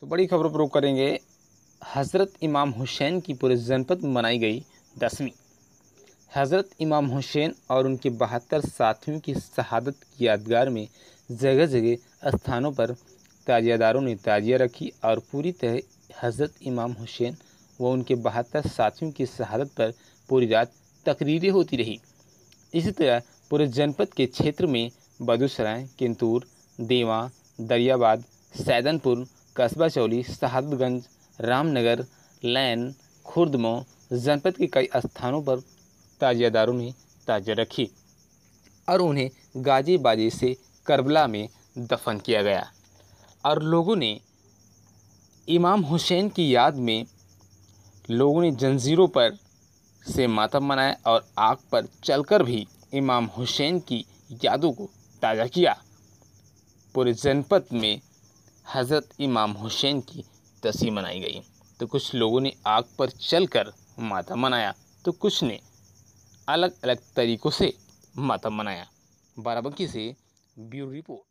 तो बड़ी खबरों पर करेंगे हज़रत इमाम हुसैन की पूरे जनपद मनाई गई दसवीं हज़रत इमाम हुसैन और उनके बहत्तर साथियों की शहादत की यादगार में जगह जगह स्थानों पर ताजियादारों ने ताजिया रखी और पूरी तरह हज़रत इमाम हुसैन व उनके बहत्तर साथियों की शहादत पर पूरी रात तकरीरें होती रही इसी तरह पूरे जनपद के क्षेत्र में बदूसराय किंतूर देवा दरियाबाद सैदनपुर कस्बा चौली साहबगंज रामनगर लैन खुर्दमो जनपद के कई स्थानों पर ताजियादारों ने ताजिया रखी और उन्हें गाजी बाजी से करबला में दफन किया गया और लोगों ने इमाम हुसैन की याद में लोगों ने जंजीरों पर से मातम मनाया और आग पर चलकर भी इमाम हुसैन की यादों को ताज़ा किया पूरे जनपद में हज़रत इमाम हुसैन की तस्वीर मनाई गई तो कुछ लोगों ने आग पर चलकर माता मनाया तो कुछ ने अलग अलग तरीक़ों से माता मनाया बाराबंकी से ब्यूरो रिपोर्ट